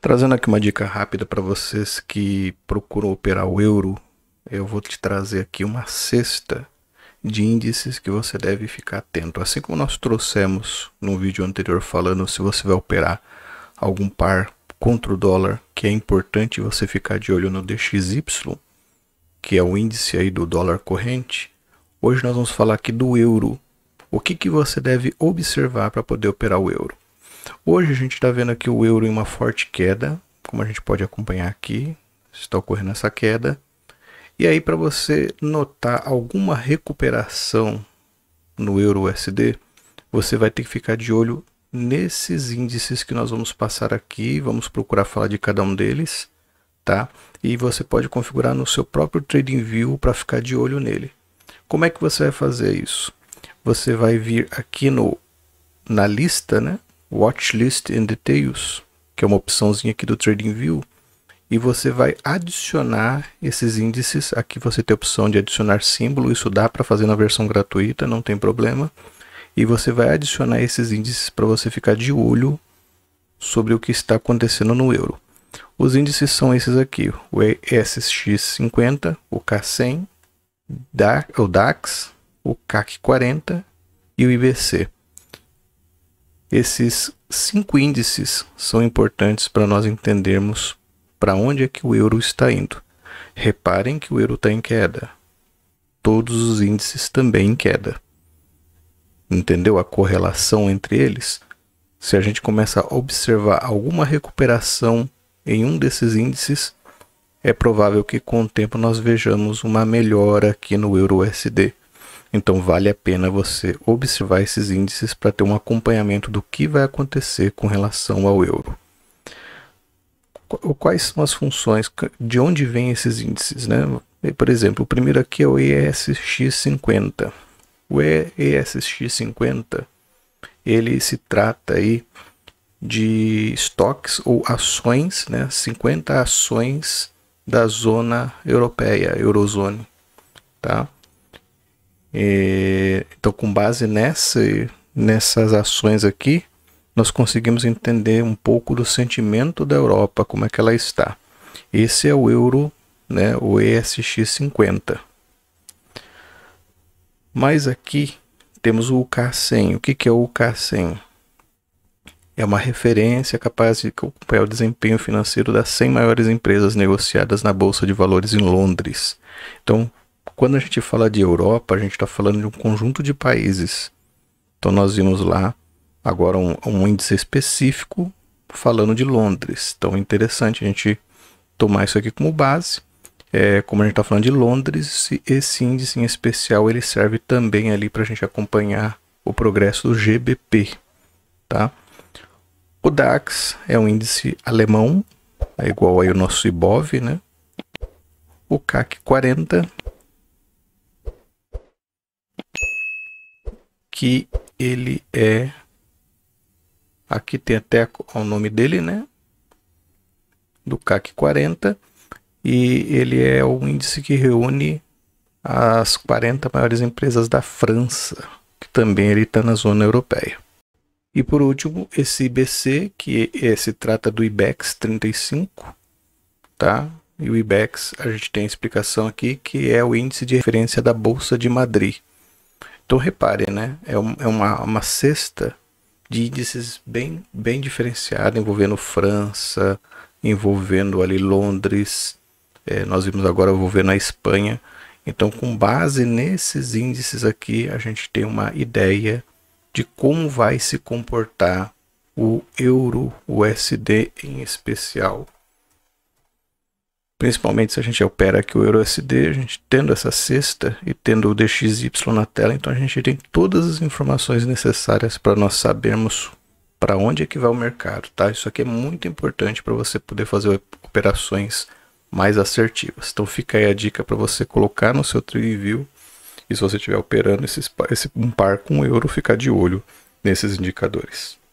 Trazendo aqui uma dica rápida para vocês que procuram operar o euro, eu vou te trazer aqui uma cesta de índices que você deve ficar atento. Assim como nós trouxemos no vídeo anterior falando se você vai operar algum par contra o dólar, que é importante você ficar de olho no DXY, que é o índice aí do dólar corrente. Hoje nós vamos falar aqui do euro. O que, que você deve observar para poder operar o euro? Hoje a gente está vendo aqui o euro em uma forte queda, como a gente pode acompanhar aqui, está ocorrendo essa queda. E aí para você notar alguma recuperação no euro USD, você vai ter que ficar de olho nesses índices que nós vamos passar aqui, vamos procurar falar de cada um deles, tá? E você pode configurar no seu próprio TradingView para ficar de olho nele. Como é que você vai fazer isso? Você vai vir aqui no na lista, né? Watchlist and Details, que é uma opçãozinha aqui do TradingView, e você vai adicionar esses índices. Aqui você tem a opção de adicionar símbolo, isso dá para fazer na versão gratuita, não tem problema. E você vai adicionar esses índices para você ficar de olho sobre o que está acontecendo no euro. Os índices são esses aqui, o SX50, o K100, o DAX, o CAC 40 e o IBC. Esses cinco índices são importantes para nós entendermos para onde é que o euro está indo. Reparem que o euro está em queda. Todos os índices também em queda. Entendeu a correlação entre eles? Se a gente começa a observar alguma recuperação em um desses índices, é provável que com o tempo nós vejamos uma melhora aqui no euro USD. Então vale a pena você observar esses índices para ter um acompanhamento do que vai acontecer com relação ao euro. Quais são as funções, de onde vêm esses índices? Né? Por exemplo, o primeiro aqui é o ESX50. O ESX50 ele se trata aí de estoques ou ações, né? 50 ações da zona europeia, Eurozone, tá? É, então, com base nessa, nessas ações aqui, nós conseguimos entender um pouco do sentimento da Europa, como é que ela está. Esse é o euro, né, o ESX50. Mas aqui temos o UK100. O que, que é o UK100? É uma referência capaz de acompanhar o desempenho financeiro das 100 maiores empresas negociadas na Bolsa de Valores em Londres. Então, quando a gente fala de Europa, a gente está falando de um conjunto de países. Então nós vimos lá agora um, um índice específico falando de Londres. Então é interessante a gente tomar isso aqui como base. É, como a gente está falando de Londres, esse índice em especial ele serve também ali para a gente acompanhar o progresso do GBP, tá? O DAX é um índice alemão, é igual aí o nosso IBOV, né? O CAC 40 que ele é. Aqui tem até o nome dele, né? Do CAC 40. E ele é o índice que reúne as 40 maiores empresas da França, que também ele está na zona europeia. E por último, esse IBC, que é, se trata do IBEX 35, tá? E o IBEX, a gente tem a explicação aqui, que é o índice de referência da Bolsa de Madrid. Então repare, né? É, um, é uma, uma cesta de índices bem, bem diferenciada, envolvendo França, envolvendo ali Londres, é, nós vimos agora envolvendo a Espanha. Então, com base nesses índices aqui, a gente tem uma ideia de como vai se comportar o euro USD em especial. Principalmente se a gente opera aqui o EURUSD, a gente tendo essa cesta e tendo o DXY na tela, então a gente tem todas as informações necessárias para nós sabermos para onde é que vai o mercado, tá? Isso aqui é muito importante para você poder fazer operações mais assertivas. Então fica aí a dica para você colocar no seu trade view e se você estiver operando esse, esse, um par com euro, ficar de olho nesses indicadores.